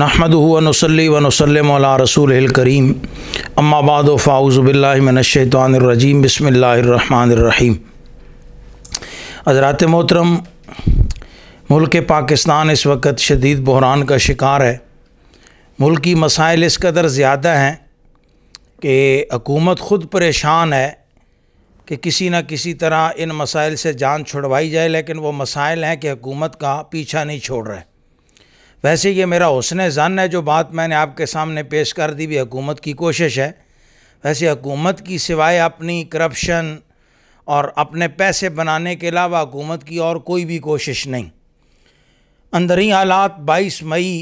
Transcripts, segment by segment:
नहमदन वनसली वनसलम रसूल करीम अम्माबाद फ़ाउज़बिल्लाशैतरजीम बसमीम हजरा मोहतरम मुल्क पाकिस्तान इस वक्त शदीद बहरान का शिकार है मुल्क की मसाइल इस कदर ज़्यादा हैं कि हकूमत ख़ुद परेशान है कि किसी न किसी तरह इन मसाइल से जान छुड़वाई जाए लेकिन वो मसाइल हैं कि हकूमत का पीछा नहीं छोड़ रहे वैसे ये मेरा हुसन जान है जो बात मैंने आपके सामने पेश कर दी भी हुकूमत की कोशिश है वैसे हुकूमत की सिवाय अपनी करप्शन और अपने पैसे बनाने के अलावा हुकूमत की और कोई भी कोशिश नहीं अंदर ही हालात 22 मई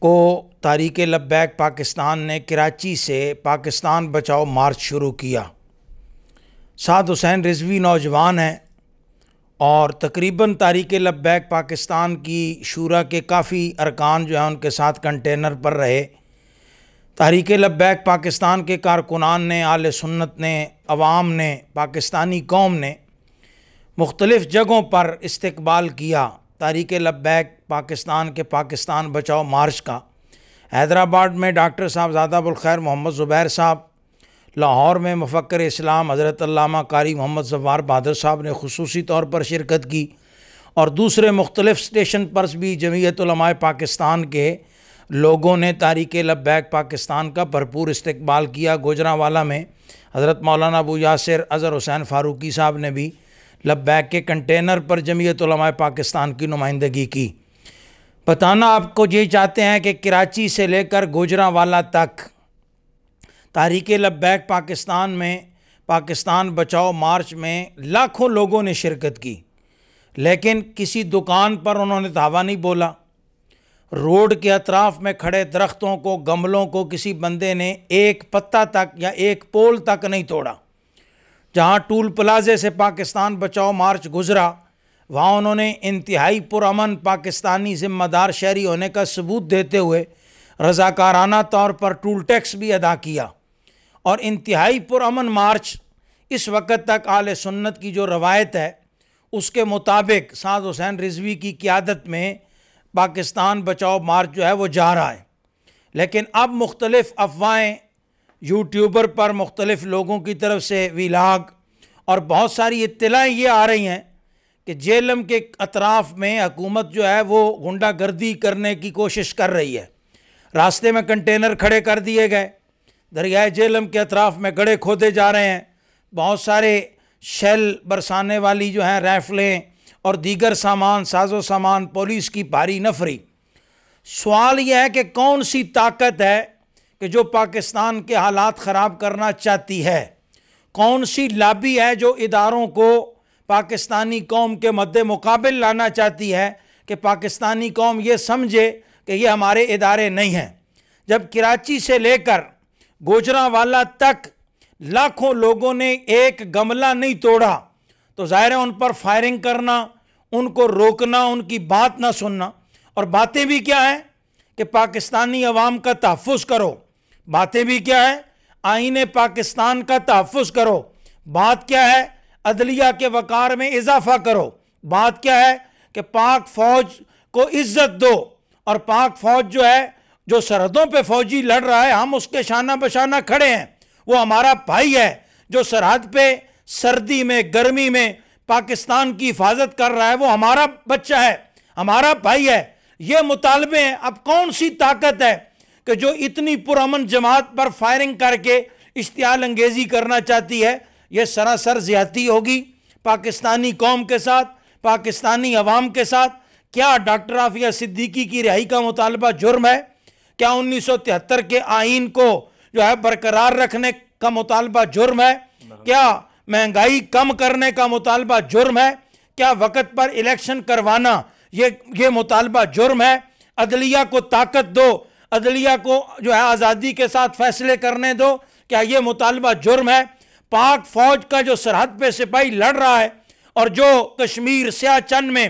को तारीख लब्बैक पाकिस्तान ने कराची से पाकिस्तान बचाओ मार्च शुरू किया साद हुसैन रिजवी नौजवान हैं और तकरीबन तारीख लबैक पाकिस्तान की शूरा के काफ़ी अरकान जो हैं उनके साथ कंटेनर पर रहे तहरीक लबैक पाकिस्तान के कारकुनान ने आल सुन्नत ने अवाम ने पाकिस्तानी कौम ने मुख्तलिफ़ जगहों पर इस्तबाल किया तहरीक लबैक पाकिस्तान के पाकिस्तान बचाओ मार्च का हैदराबाद में डॉक्टर साहब ज़ादा मोहम्मद ज़ुबैर साहब लाहौर में मफ़क्र इस्लाम हज़रत कारी मोहम्मद जवार बहादुर साहब ने खसूस तौर पर शिरकत की और दूसरे मुख्तलिफ़ स्टेशन पर भी जमीयतलमाय पाकिस्तान के लोगों ने तारीख लब्बैक पाकिस्तान का भरपूर इस्तबाल किया गोजरावाला में हज़रत मौलाना अबू यासर अज़र हुसैन फ़ारूकी साहब ने भी लब्बैक के कंटेनर पर जमीयतलमाय पाकिस्तान की नुमाइंदगी की बताना आपको ये चाहते हैं कि कराची से लेकर गोजरावाला तक तहरीक लब्बैक पाकिस्तान में पाकिस्तान बचाओ मार्च में लाखों लोगों ने शिरकत की लेकिन किसी दुकान पर उन्होंने धावा नहीं बोला रोड के अतराफ़ में खड़े दरख्तों को गमलों को किसी बंदे ने एक पत्ता तक या एक पोल तक नहीं तोड़ा जहां टूल प्लाजे से पाकिस्तान बचाओ मार्च गुजरा वहां उन्होंने इंतहाई पुरमन पाकिस्तानी ज़िम्मेदार शहरी होने का सबूत देते हुए रज़ाकाराना तौर पर टूल टैक्स भी अदा किया और इंतहाई पुरमन मार्च इस वक्त तक आल सुन्नत की जो रवायत है उसके मुताबिक साद हुसैन रिजवी की क्यादत में पाकिस्तान बचाओ मार्च जो है वो जा रहा है लेकिन अब मुख्तलिफ़ अफवाहें यूट्यूबर पर मुख्तलिफ़ लोगों की तरफ से विलाग और बहुत सारी इतलाएँ ये आ रही हैं कि जेलम के अतराफ़ में हकूमत जो है वो गुंडागर्दी करने की कोशिश कर रही है रास्ते में कंटेनर खड़े कर दिए गए दरियाए जेलम के अतराफ़ में गड़े खोदे जा रहे हैं बहुत सारे शेल बरसाने वाली जो हैं राइफलें और दीगर सामान साजो सामान पुलिस की भारी नफरी सवाल यह है कि कौन सी ताकत है कि जो पाकिस्तान के हालात ख़राब करना चाहती है कौन सी लाबी है जो इदारों को पाकिस्तानी कौम के मद्द मुकाबल लाना चाहती है कि पाकिस्तानी कौम ये समझे कि ये हमारे इदारे नहीं हैं जब कराची से लेकर गोजरावाला तक लाखों लोगों ने एक गमला नहीं तोड़ा तो ज़ाहिर है उन पर फायरिंग करना उनको रोकना उनकी बात ना सुनना और बातें भी क्या है कि पाकिस्तानी अवाम का तहफ़ करो बातें भी क्या है आइन पाकिस्तान का तहफ़ करो बात क्या है अदलिया के वक़ार में इजाफा करो बात क्या है कि पाक फ़ौज को इज़्ज़त दो और पाक फ़ौज जो है जो सरहदों पे फौजी लड़ रहा है हम उसके शाना बशाना खड़े हैं वो हमारा भाई है जो सरहद पे सर्दी में गर्मी में पाकिस्तान की हिफाजत कर रहा है वो हमारा बच्चा है हमारा भाई है ये मुतालबे हैं अब कौन सी ताकत है कि जो इतनी पुरमन जमात पर फायरिंग करके इश्तियाल अंगेज़ी करना चाहती है यह सरासर ज़्यादती होगी पाकिस्तानी कौम के साथ पाकिस्तानी अवाम के साथ क्या डॉक्टर आफिया सिद्दीकी की रिहाई का मुतालबा जुर्म है क्या उन्नीस के आइन को जो है बरकरार रखने का मुतालबा जुर्म है क्या महंगाई कम करने का मुतालबा जुर्म है क्या वक़्त पर इलेक्शन करवाना ये ये मुतालबा जुर्म है अदलिया को ताकत दो अदलिया को जो है आज़ादी के साथ फैसले करने दो क्या ये मुतालबा जुर्म है पाक फ़ौज का जो सरहद पे सिपाही लड़ रहा है और जो कश्मीर सियाचन में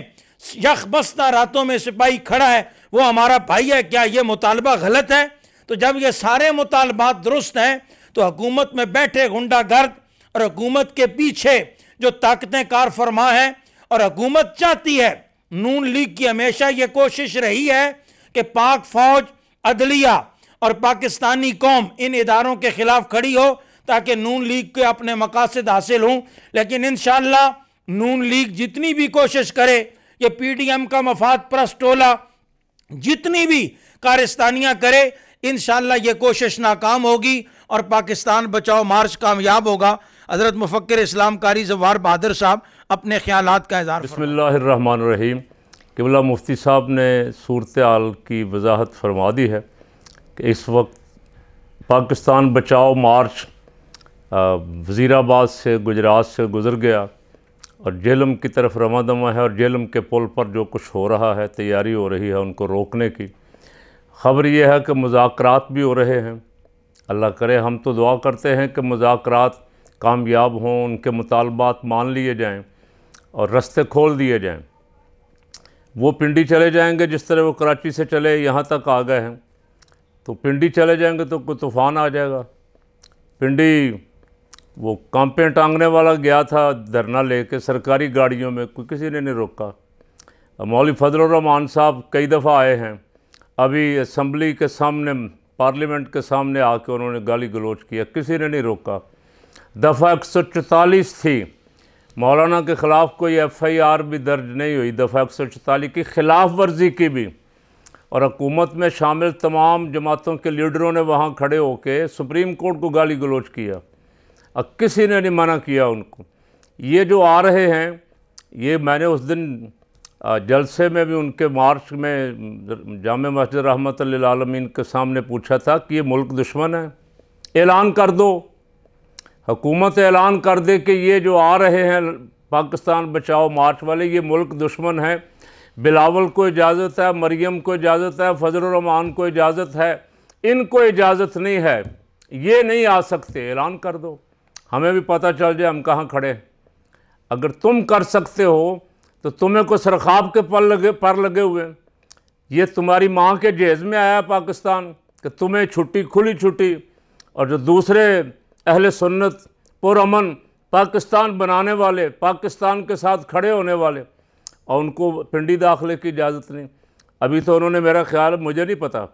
यख बस्ता रातों में सिपाही खड़ा है वो हमारा भाई है क्या ये मुतालबा गलत है तो जब ये सारे मुतालबात दुरुस्त हैं तो हुकूमत में बैठे गुंडा गर्द और हुकूमत के पीछे जो ताकतें कार फरमा हैं और हुकूमत चाहती है नून लीग की हमेशा ये कोशिश रही है कि पाक फौज अदलिया और पाकिस्तानी कौम इन इदारों के ख़िलाफ़ खड़ी हो ताकि नून लीग के अपने मकासद हासिल हों लेकिन इन नून लीग जितनी भी कोशिश करे ये पी डी एम का मफाद परस टोला जितनी भी कारस्तानियाँ करे इन ये कोशिश नाकाम होगी और पाकिस्तान बचाओ मार्च कामयाब होगा हज़रत मुफक्र इस्लाम कारी जवार बहादुर साहब अपने ख्याल का इजहार बसमीम किबला मुफ्ती साहब ने सूरत आल की वजाहत फरमा दी है कि इस वक्त पाकिस्तान बचाओ मार्च वज़ीराबाद से गुजरात से गुज़र गया और जेलम की तरफ दवा है और जेलम के पुल पर जो कुछ हो रहा है तैयारी हो रही है उनको रोकने की खबर यह है कि मुजाकरात भी हो रहे हैं अल्लाह करे हम तो दुआ करते हैं कि मुजाकरात कामयाब हों उनके मुतालबात मान लिए जाएँ और रास्ते खोल दिए जाएँ वो पिंडी चले जाएंगे जिस तरह वो कराची से चले यहाँ तक आ गए हैं तो पिंडी चले जाएंगे तो कोई तूफ़ान आ जाएगा पिंडी वो कांपें टांगने वाला गया था धरना लेके सरकारी गाड़ियों में कोई किसी ने नहीं रोका मौली फजलरहमान साहब कई दफ़ा आए हैं अभी असम्बली के सामने पार्लियामेंट के सामने आके उन्होंने गाली गलोच किया किसी ने नहीं रोका दफ़ा एक सौ चौतालीस थी मौलाना के ख़िलाफ़ कोई एफ़ आई आर भी दर्ज नहीं हुई दफ़ा एक सौ चौतालीस की ख़िलाफ़ वर्जी की भी और हकूमत में शामिल तमाम जमातों के लीडरों ने वहाँ खड़े होकर सुप्रीम कोर्ट को गाली गलोच किया और किसी ने नहीं मना किया उनको ये जो आ रहे हैं ये मैंने उस दिन जलसे में भी उनके मार्च में जाम मस्जिद रहमत आलमीन के सामने पूछा था कि ये मुल्क दुश्मन है ऐलान कर दो हुकूमत ऐलान कर दे कि ये जो आ रहे हैं पाकिस्तान बचाओ मार्च वाले ये मुल्क दुश्मन है बिलावल को इजाज़त है मरियम को इजाज़त है फजलरहमान को इजाज़त है इनको इजाज़त नहीं है ये नहीं आ सकते ऐलान कर दो हमें भी पता चल जाए हम कहाँ खड़े अगर तुम कर सकते हो तो तुम्हें को सरखाब के पर लगे पर लगे हुए ये तुम्हारी माँ के जेज में आया पाकिस्तान कि तुम्हें छुट्टी खुली छुट्टी और जो दूसरे अहल सुन्नत पुरमन पाकिस्तान बनाने वाले पाकिस्तान के साथ खड़े होने वाले और उनको पिंडी दाखिले की इजाज़त नहीं अभी तो उन्होंने मेरा ख्याल मुझे नहीं पता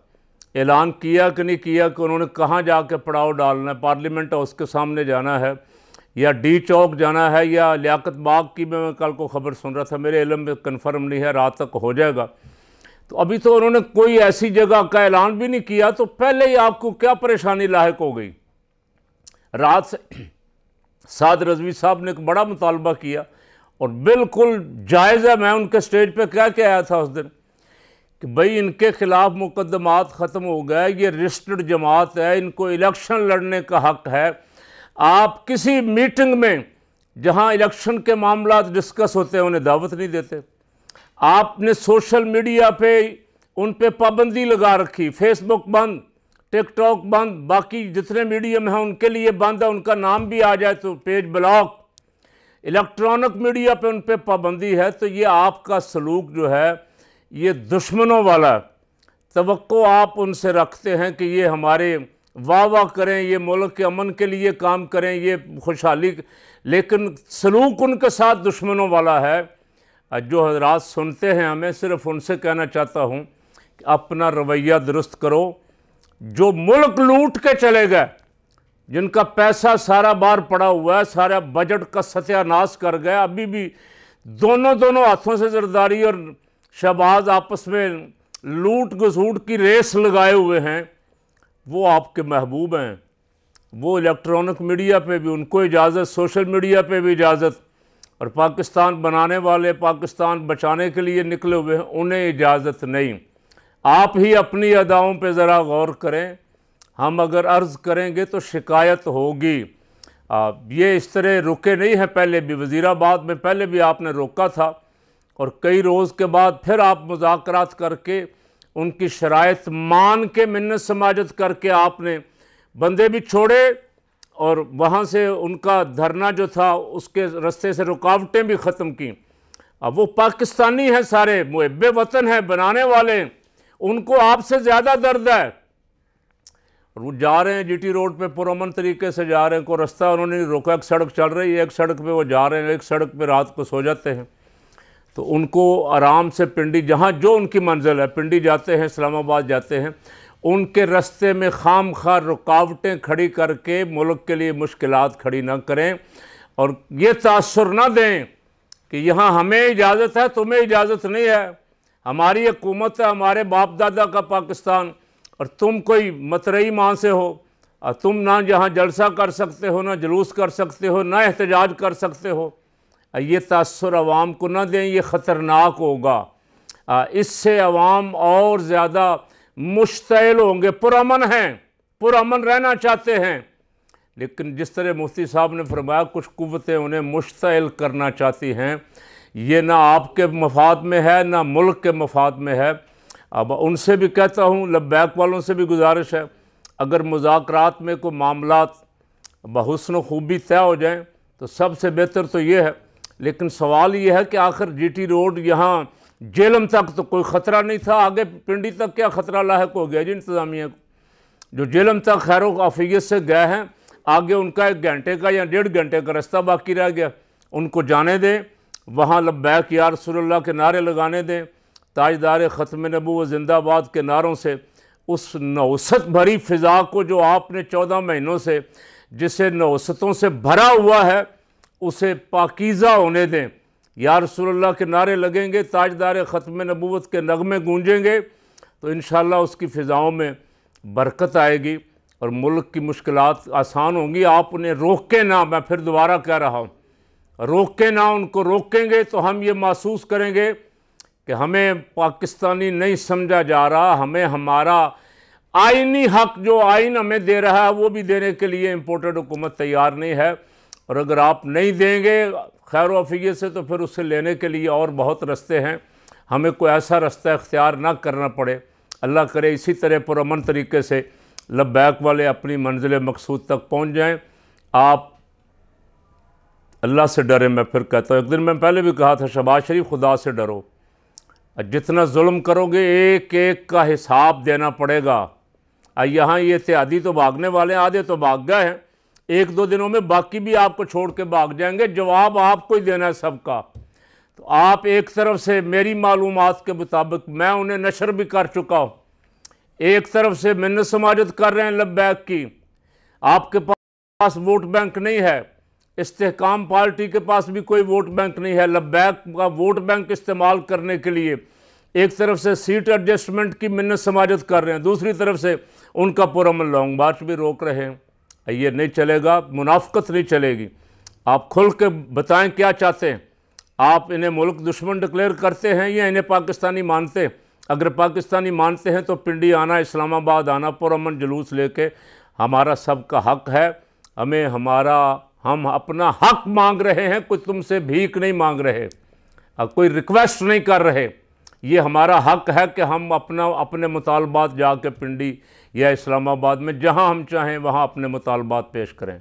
ऐलान किया कि नहीं किया कि उन्होंने कहाँ जा कर पड़ाव डालना है पार्लियामेंट हाउस के सामने जाना है या डी चौक जाना है या लियाकत बाग की मैं कल को खबर सुन रहा था मेरे इलम में कन्फर्म नहीं है रात तक हो जाएगा तो अभी तो उन्होंने कोई ऐसी जगह का ऐलान भी नहीं किया तो पहले ही आपको क्या परेशानी लाक हो गई रात से साद रजवी साहब ने एक बड़ा मुतालबा किया और बिल्कुल जायज़ है मैं उनके स्टेज पे क्या क्या आया था उस दिन कि भाई इनके ख़िलाफ़ मुकदमात ख़त्म हो गए ये रजिस्टर्ड जमात है इनको इलेक्शन लड़ने का हक है आप किसी मीटिंग में जहां इलेक्शन के मामला डिस्कस होते हैं उन्हें दावत नहीं देते आपने सोशल मीडिया पे उन पर पाबंदी लगा रखी फेसबुक बंद टिकटॉक बंद बाकी जितने मीडियम हैं उनके लिए बंद है उनका नाम भी आ जाए तो पेज ब्लॉक इलेक्ट्रॉनिक मीडिया पे उन पर पाबंदी है तो ये आपका सलूक जो है ये दुश्मनों वाला तो आप उनसे रखते हैं कि ये हमारे वाह वाह करें ये मुल्क के अमन के लिए काम करें ये खुशहाली लेकिन सलूक उनके साथ दुश्मनों वाला है जो हजरात सुनते हैं हमें सिर्फ उनसे कहना चाहता हूँ कि अपना रवैया दुरुस्त करो जो मुल्क लूट के चले गए जिनका पैसा सारा बार पड़ा हुआ है सारा बजट का सत्यानाश कर गया अभी भी दोनों दोनों हाथों से जरदारी और शहबाज आपस में लूट घसूट की रेस लगाए हुए हैं वो आपके महबूब हैं वो इलेक्ट्रॉनिक मीडिया पे भी उनको इजाज़त सोशल मीडिया पे भी इजाज़त और पाकिस्तान बनाने वाले पाकिस्तान बचाने के लिए निकले हुए हैं उन्हें इजाज़त नहीं आप ही अपनी अदाओं पे ज़रा गौर करें हम अगर अर्ज़ करेंगे तो शिकायत होगी आ, ये इस तरह रुके नहीं हैं पहले भी वज़ीराबाद में पहले भी आपने रोका था और कई रोज़ के बाद फिर आप मुजात करके उनकी शरात मान के मन्नत समाजत करके आपने बंदे भी छोड़े और वहाँ से उनका धरना जो था उसके रस्ते से रुकावटें भी ख़त्म की अब वो पाकिस्तानी हैं सारे मुहब वतन हैं बनाने वाले उनको आपसे ज़्यादा दर्द है और वो जा रहे हैं जीटी रोड पे पुरमन तरीके से जा रहे हैं को रास्ता उन्होंने रोका एक सड़क चल रही है एक सड़क पे वो जा रहे हैं एक सड़क पे रात को सो जाते हैं तो उनको आराम से पिंडी जहाँ जो उनकी मंजिल है पिंडी जाते हैं इस्लामाबाद जाते हैं उनके रस्ते में खाम खा रुकावटें खड़ी करके मुल्क के लिए मुश्किल खड़ी ना करें और ये तासर ना दें कि यहाँ हमें इजाज़त है तुम्हें इजाज़त नहीं है हमारी हकूमत है हमारे बाप दादा का पाकिस्तान और तुम कोई मतरई माँ से हो और तुम ना जहाँ जलसा कर सकते हो ना जुलूस कर सकते हो ना एहतजाज कर सकते हो ये तसर आवाम को ना दें ये ख़तरनाक होगा इससे आवाम और ज़्यादा मुश्तल होंगे पुरमन हैं पुरमन रहना चाहते हैं लेकिन जिस तरह मुफ्ती साहब ने फरमाया कुछ कुतें उन्हें मुश्तल करना चाहती हैं ये ना आपके मफाद में है ना मुल्क के मफाद में है अब उनसे भी कहता हूँ लब्बैक वालों से भी गुजारिश है अगर मुजाकर में कोई मामला बहुसन खूबी तय हो जाएँ तो सबसे बेहतर तो ये है लेकिन सवाल ये है कि आखिर जीटी रोड यहाँ जेलम तक तो कोई ख़तरा नहीं था आगे पिंडी तक क्या ख़तरा लाक हो गया जी इंतज़ामिया को जो जेलम तक खैर आफियत से गए हैं आगे उनका एक घंटे का या डेढ़ घंटे का रास्ता बाकी रह गया उनको जाने दें वहाँ लब्बैक यार रसोल्ला के नारे लगाने दें ताजदार ख़त्म नबू व जिंदाबाद के नारों से उस नौसत भरी फ़िज़ा को जो आपने चौदह महीनों से जिसे नौसतों से भरा हुआ है उसे पाकिज़ा होने दें या रसोल्ला के नारे लगेंगे ताजदार ख़त्म नबूत के नगमे गूंजेंगे तो इन उसकी फ़िज़ाओं में बरकत आएगी और मुल्क की मुश्किल आसान होंगी आप उन्हें रोक के ना मैं फिर दोबारा कह रहा हूँ रोक के ना उनको रोकेंगे तो हम ये महसूस करेंगे कि हमें पाकिस्तानी नहीं समझा जा रहा हमें हमारा आइनी हक जो आइन हमें दे रहा है वो भी देने के लिए इम्पोर्टेड हुकूमत तैयार नहीं है और अगर आप नहीं देंगे खैर वफी से तो फिर उससे लेने के लिए और बहुत रस्ते हैं हमें कोई ऐसा रास्ता अख्तियार ना करना पड़े अल्लाह करे इसी तरह पुरमन तरीके से लबैक वाले अपनी मंजिल मकसूद तक पहुँच जाएँ आप अल्लाह से डरें मैं फिर कहता हूँ एक दिन मैंने पहले भी कहा था शबाज शरीफ खुदा से डरो जितना जुल्म करोगे एक एक का हिसाब देना पड़ेगा यहाँ ये थे आधी तो भागने वाले आधे तो भाग गए हैं एक दो दिनों में बाकी भी आपको छोड़ के भाग जाएंगे जवाब आपको ही देना है सबका तो आप एक तरफ से मेरी मालूम के मुताबिक मैं उन्हें नशर भी कर चुका हूँ एक तरफ से मिन्नत समाजत कर रहे हैं लबैक की आपके पास वोट बैंक नहीं है इस्तेकाम पार्टी के पास भी कोई वोट बैंक नहीं है लबैक का वोट बैंक इस्तेमाल करने के लिए एक तरफ से सीट एडजस्टमेंट की मिन्नत समाजत कर रहे हैं दूसरी तरफ से उनका पुरमन लॉन्ग मार्च भी रोक रहे हैं ये नहीं चलेगा मुनाफ्त नहीं चलेगी आप खुल के बताएँ क्या चाहते हैं आप इन्हें मुल्क दुश्मन डिक्लेयर करते हैं या इन्हें पाकिस्तानी मानते हैं अगर पाकिस्तानी मानते हैं तो पिंडी आना इस्लामाबाद आना पुरमन जुलूस लेके हमारा सब का हक है हमें हमारा हम अपना हक मांग रहे हैं कोई तुमसे भीख नहीं मांग रहे कोई रिक्वेस्ट नहीं कर रहे ये हमारा हक है कि हम अपना अपने मुतालबात जाके पिंडी या इस्लामाबाद में जहाँ हम चाहें वहाँ अपने मुतालबात पेश करें